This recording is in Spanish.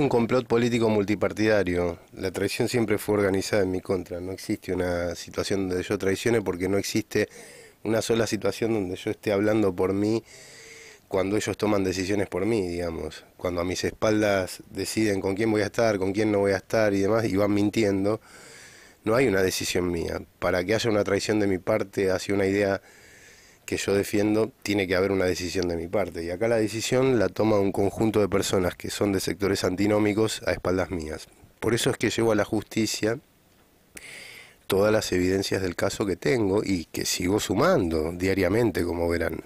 Un complot político multipartidario. La traición siempre fue organizada en mi contra. No existe una situación donde yo traicione porque no existe una sola situación donde yo esté hablando por mí cuando ellos toman decisiones por mí, digamos. Cuando a mis espaldas deciden con quién voy a estar, con quién no voy a estar y demás, y van mintiendo, no hay una decisión mía. Para que haya una traición de mi parte hacia una idea que yo defiendo, tiene que haber una decisión de mi parte. Y acá la decisión la toma un conjunto de personas que son de sectores antinómicos a espaldas mías. Por eso es que llevo a la justicia todas las evidencias del caso que tengo y que sigo sumando diariamente, como verán.